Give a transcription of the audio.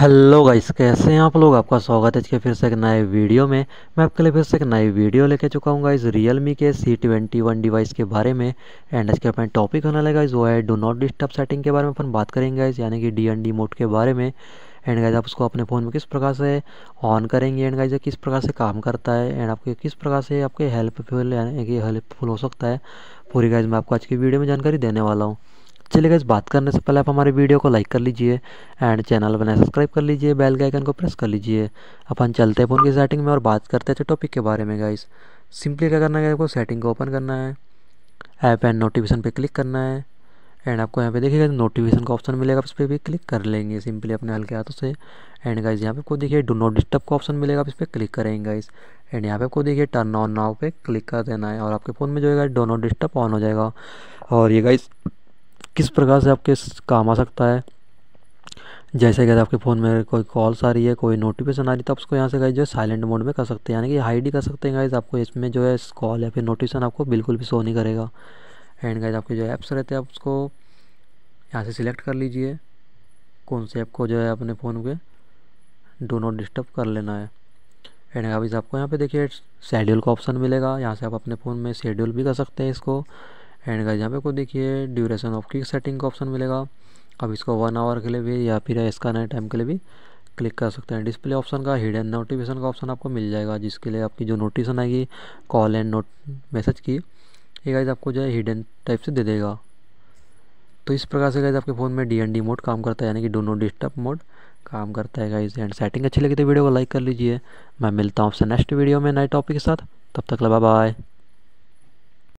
hello guys कैसे हैं आप लोग आपका स्वागत है इसके फिर से एक नए वीडियो में मैं आपके लिए फिर से एक नई वीडियो लेके चुका हूँ गाइस मी के सी ट्वेंटी वन डिवाइस के बारे में एंड इसके अपने टॉपिक होने लगा वो है डो नॉट डिस्टर्ब सेटिंग के बारे में अपन बात करेंगे गाइस यानी कि डी एन डी मोड के बारे में एंड गाइज आप उसको अपने फ़ोन में किस प्रकार से ऑन करेंगे एंड गाइज किस प्रकार से काम करता है एंड आपके किस प्रकार से आपके हेल्पफुल यानी कि हेल्पफुल हो सकता है पूरी गाइज मैं आपको आज की वीडियो में जानकारी देने वाला हूँ चलिए इस बात करने से पहले आप हमारे वीडियो को लाइक कर लीजिए एंड चैनल बनाए सब्सक्राइब कर लीजिए बेल के आइकन को प्रेस कर लीजिए अपन चलते हैं फोन की सेटिंग में और बात करते हैं टॉपिक के बारे में गाइस सिंपली क्या करना है आपको सेटिंग को ओपन करना है ऐप एंड नोटिफिकेशन पे क्लिक करना है एंड आपको यहाँ पे देखिएगा नोटिफिकेशन का ऑप्शन मिलेगा उस पर भी क्लिक कर लेंगे सिंपली अपने हल्के हाथों से एंड गाइज यहाँ पे आपको देखिए डू नॉट डिस्टर्ब का ऑप्शन मिलेगा आप इस पर क्लिक करेंगे गाइज एंड यहाँ पे आपको देखिए टर्न ऑन नाउ पे क्लिक कर देना है और आपके फ़ोन में जो है डो नॉट डिस्टर्ब ऑन हो जाएगा और ये गाइज किस प्रकार से आपके काम आ सकता है जैसे कि आपके फ़ोन में कोई कॉल्स आ रही है कोई नोटिफिकेशन आ रही है तो आप उसको यहाँ से गाइज जो है साइलेंट मोड में कर सकते हैं यानी कि हाई डी कर सकते हैं गाइज आपको इसमें जो है कॉल या फिर नोटिफिकेशन आपको बिल्कुल भी शो नहीं करेगा एंड गाइज आपके जो ऐप्स रहते हैं आप उसको यहाँ से सिलेक्ट कर लीजिए कौन से ऐप को जो है अपने फ़ोन पर डो नॉट डिस्टर्ब कर लेना है एंड गाइज आपको यहाँ पे देखिए शेड्यूल का ऑप्शन मिलेगा यहाँ से आप अपने फ़ोन में शेड्यूल भी कर सकते हैं इसको एंड गाइस यहाँ पे को देखिए ड्यूरेशन ऑफ की सेटिंग का ऑप्शन मिलेगा अब इसको वन आवर के लिए भी या फिर इसका नए टाइम के लिए भी क्लिक कर सकते हैं डिस्प्ले ऑप्शन का हिडन नोटिफिकेशन का ऑप्शन आपको मिल जाएगा जिसके लिए आपकी जो नोटिफिकेशन आएगी कॉल एंड नोट मैसेज की ये गाइज आपको जो है हिडन टाइप से दे देगा तो इस प्रकार से गाइज आपके फ़ोन में डी मोड काम करता है यानी कि डो नोट डिस्टर्ब मोड काम करता है गाइज एंड सेटिंग अच्छी लगी तो वीडियो को लाइक कर लीजिए मैं मिलता हूँ आपसे नेक्स्ट वीडियो में नए टॉपिक के साथ तब तक ला बाय